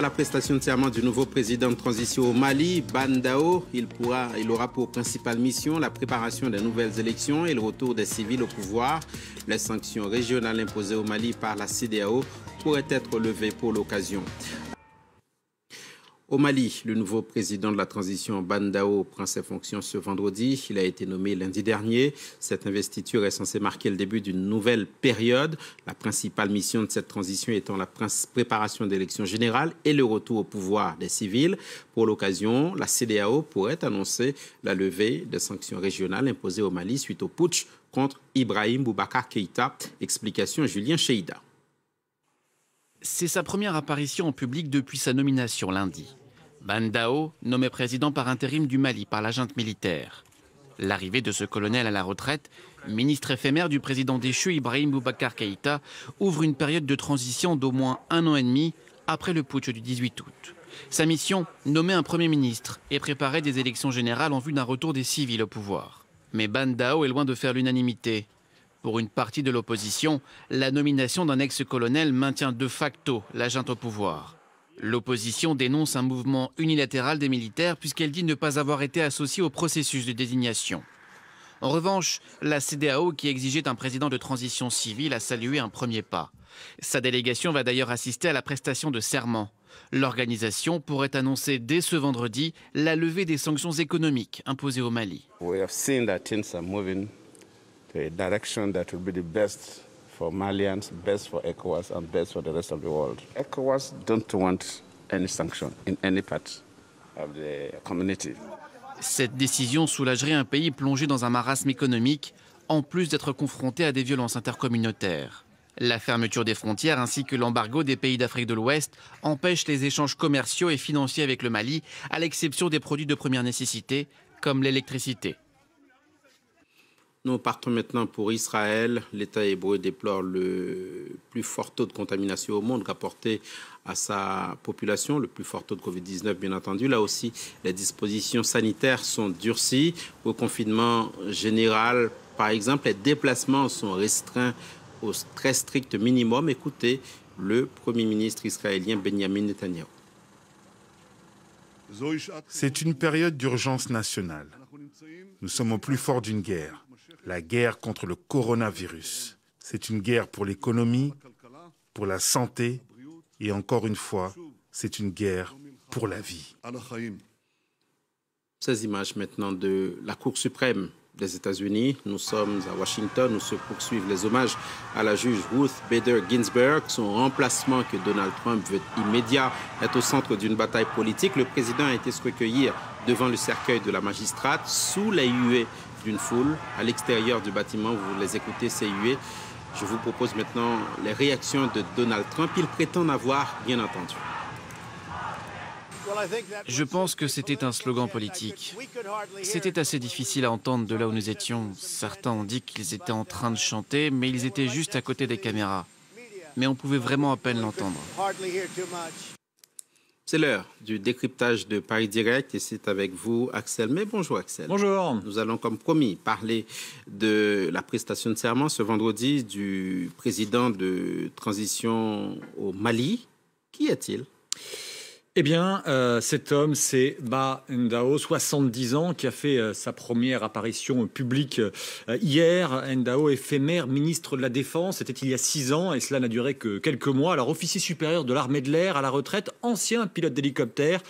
la prestation de serment du nouveau président de transition au Mali, Bandao, il, il aura pour principale mission la préparation des nouvelles élections et le retour des civils au pouvoir. Les sanctions régionales imposées au Mali par la CDAO pourraient être levées pour l'occasion. Au Mali, le nouveau président de la transition, Bandao, prend ses fonctions ce vendredi. Il a été nommé lundi dernier. Cette investiture est censée marquer le début d'une nouvelle période. La principale mission de cette transition étant la préparation d'élections générales et le retour au pouvoir des civils. Pour l'occasion, la CDAO pourrait annoncer la levée des sanctions régionales imposées au Mali suite au putsch contre Ibrahim Boubacar Keïta. Explication Julien Cheïda. C'est sa première apparition en public depuis sa nomination lundi. Bandao, nommé président par intérim du Mali par la junte militaire. L'arrivée de ce colonel à la retraite, ministre éphémère du président déchu Ibrahim Boubacar Keïta, ouvre une période de transition d'au moins un an et demi après le putsch du 18 août. Sa mission, nommer un Premier ministre et préparer des élections générales en vue d'un retour des civils au pouvoir. Mais Bandao est loin de faire l'unanimité. Pour une partie de l'opposition, la nomination d'un ex-colonel maintient de facto la junte au pouvoir. L'opposition dénonce un mouvement unilatéral des militaires puisqu'elle dit ne pas avoir été associée au processus de désignation. En revanche, la CDAO, qui exigeait un président de transition civile, a salué un premier pas. Sa délégation va d'ailleurs assister à la prestation de serment. L'organisation pourrait annoncer dès ce vendredi la levée des sanctions économiques imposées au Mali. We have seen that direction cette décision soulagerait un pays plongé dans un marasme économique, en plus d'être confronté à des violences intercommunautaires. La fermeture des frontières ainsi que l'embargo des pays d'Afrique de l'Ouest empêchent les échanges commerciaux et financiers avec le Mali, à l'exception des produits de première nécessité, comme l'électricité. Nous partons maintenant pour Israël. L'État hébreu déplore le plus fort taux de contamination au monde rapporté à sa population, le plus fort taux de Covid-19 bien entendu. Là aussi, les dispositions sanitaires sont durcies. Au confinement général, par exemple, les déplacements sont restreints au très strict minimum. Écoutez le Premier ministre israélien Benjamin Netanyahu. C'est une période d'urgence nationale. Nous sommes au plus fort d'une guerre la guerre contre le coronavirus. C'est une guerre pour l'économie, pour la santé et encore une fois, c'est une guerre pour la vie. Ces images maintenant de la Cour suprême des États-Unis. Nous sommes à Washington où se poursuivent les hommages à la juge Ruth Bader Ginsburg. Son remplacement que Donald Trump veut immédiat est au centre d'une bataille politique. Le président a été se recueillir devant le cercueil de la magistrate sous la huées d'une foule à l'extérieur du bâtiment. Vous les écoutez, c'est hué. Je vous propose maintenant les réactions de Donald Trump. Il prétend avoir bien entendu. Je pense que c'était un slogan politique. C'était assez difficile à entendre de là où nous étions. Certains ont dit qu'ils étaient en train de chanter, mais ils étaient juste à côté des caméras. Mais on pouvait vraiment à peine l'entendre. C'est l'heure du décryptage de Paris Direct et c'est avec vous Axel. Mais bonjour Axel. Bonjour. Nous allons comme promis parler de la prestation de serment ce vendredi du président de transition au Mali. Qui est-il eh bien, euh, cet homme, c'est Ba Ndao, 70 ans, qui a fait euh, sa première apparition publique euh, hier. Ndao, éphémère ministre de la Défense, c'était il y a six ans, et cela n'a duré que quelques mois. Alors, officier supérieur de l'armée de l'air à la retraite, ancien pilote d'hélicoptère,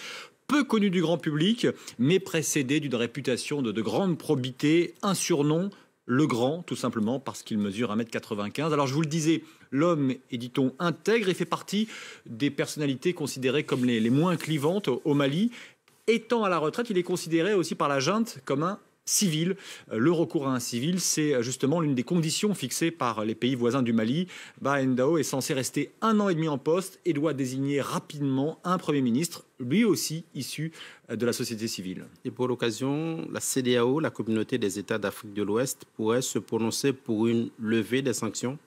peu connu du grand public, mais précédé d'une réputation de, de grande probité, un surnom, le grand, tout simplement parce qu'il mesure 1m95. Alors je vous le disais, l'homme est, dit-on, intègre et fait partie des personnalités considérées comme les, moins clivantes au, Mali. Étant à la retraite, il est considéré aussi par la junte comme un civil. Euh, le recours à un civil, c'est euh, justement l'une des conditions fixées par les pays voisins du Mali. Bah est censé rester un an et demi en poste et doit désigner rapidement un Premier ministre lui aussi issu euh, de la société civile. Et pour l'occasion, la CDAO, la communauté des États d'Afrique de l'Ouest, pourrait se prononcer pour une levée des sanctions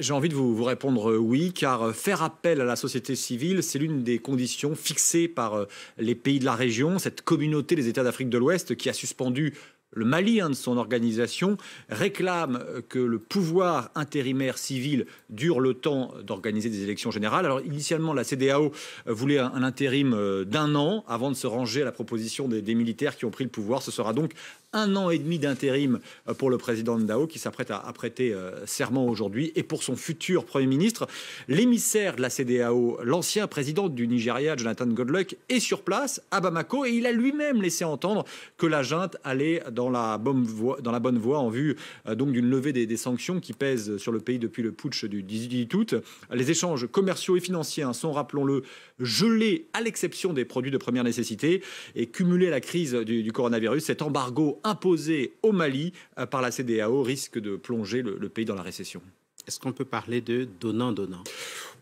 j'ai envie de vous, vous, répondre euh, oui, car euh, faire appel à la société civile, c'est l'une des conditions fixées par les pays de la région, cette communauté des États d'Afrique de l'Ouest qui a suspendu le Malien hein, de son organisation réclame euh, que le pouvoir intérimaire civil dure le temps d'organiser des élections générales. Alors initialement, la CDAO euh, voulait un, intérim euh, d'un an avant de se ranger à la proposition des, des, militaires qui ont pris le pouvoir. Ce sera donc un an et demi d'intérim euh, pour le président Ndao qui s'apprête à, prêter euh, serment aujourd'hui et pour son futur Premier ministre. L'émissaire de la CDAO, l'ancien président du Nigeria, Jonathan Godluck, est sur place à Bamako et il a lui-même laissé entendre que la junte allait dans la bonne voie, dans la bonne voie en vue euh, donc d'une levée des, sanctions qui pèsent sur le pays depuis le putsch du 18 août. Les échanges commerciaux et financiers hein, sont, rappelons-le, gelés à l'exception des produits de première nécessité et cumulés la crise du coronavirus, cet embargo imposé au Mali euh, par la CDAO risque de plonger le, le pays dans la récession. Est-ce qu'on peut parler de donnant-donnant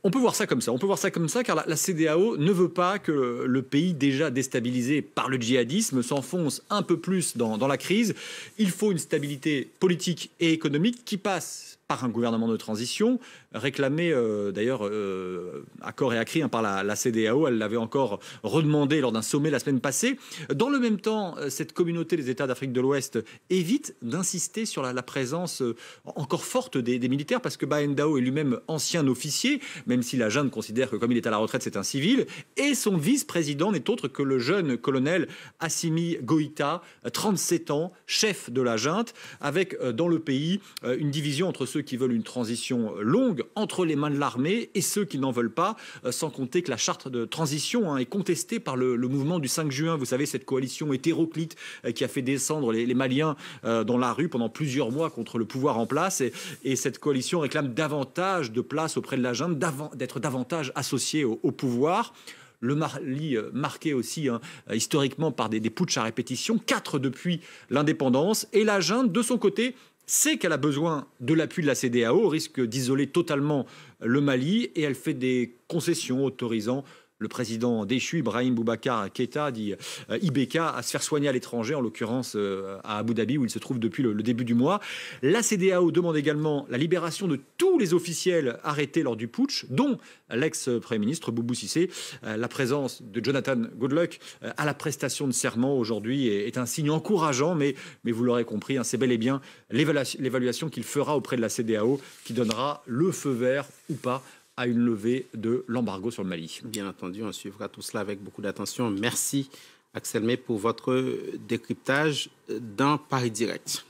on peut voir ça comme ça. On peut voir ça comme ça car la, la CDAO ne veut pas que le pays déjà déstabilisé par le djihadisme s'enfonce un peu plus dans, la crise. Il faut une stabilité politique et économique qui passe par un gouvernement de transition, réclamé euh, d'ailleurs euh, à corps et à cri hein, par la, la, CDAO. Elle l'avait encore redemandé lors d'un sommet la semaine passée. Dans le même temps, euh, cette communauté des États d'Afrique de l'Ouest évite d'insister sur la, présence encore forte des, militaires parce que Baendao est lui-même ancien officier, mais même si la junte considère que comme il est à la retraite, c'est un civil. Et son vice-président n'est autre que le jeune colonel Assimi Goïta, 37 ans, chef de la junte, avec euh, dans le pays euh, une division entre ceux qui veulent une transition longue entre les mains de l'armée et ceux qui n'en veulent pas, euh, sans compter que la charte de transition hein, est contestée par le, mouvement du 5 juin. Vous savez, cette coalition hétéroclite qui a fait descendre les, Maliens dans la rue pendant plusieurs mois contre le pouvoir en place. Et, et cette coalition réclame davantage de place auprès de la junte, davantage d'être davantage associés au, pouvoir le Mali euh, marqué aussi hein, euh, historiquement par des, putschs à répétition, quatre depuis l'indépendance, et la junte, de son côté, sait qu'elle a besoin de l'appui de la CDAO, risque d'isoler totalement le Mali, et elle fait des concessions autorisant le président déchu, Ibrahim Boubacar Keita, dit euh, Ibeka, à se faire soigner à l'étranger, en l'occurrence euh, à Abu Dhabi, où il se trouve depuis le, début du mois. La CDAO demande également la libération de tous les officiels arrêtés lors du putsch, dont l'ex-premier ministre Boubou Sissé. Euh, la présence de Jonathan Goodluck à la prestation de serment aujourd'hui est, un signe encourageant, mais, vous l'aurez compris, hein, c'est bel et bien l'évaluation qu'il fera auprès de la CDAO qui donnera le feu vert ou pas à une levée de l'embargo sur le Mali. Bien entendu, on suivra tout cela avec beaucoup d'attention. Merci Axel May pour votre décryptage dans Paris Direct.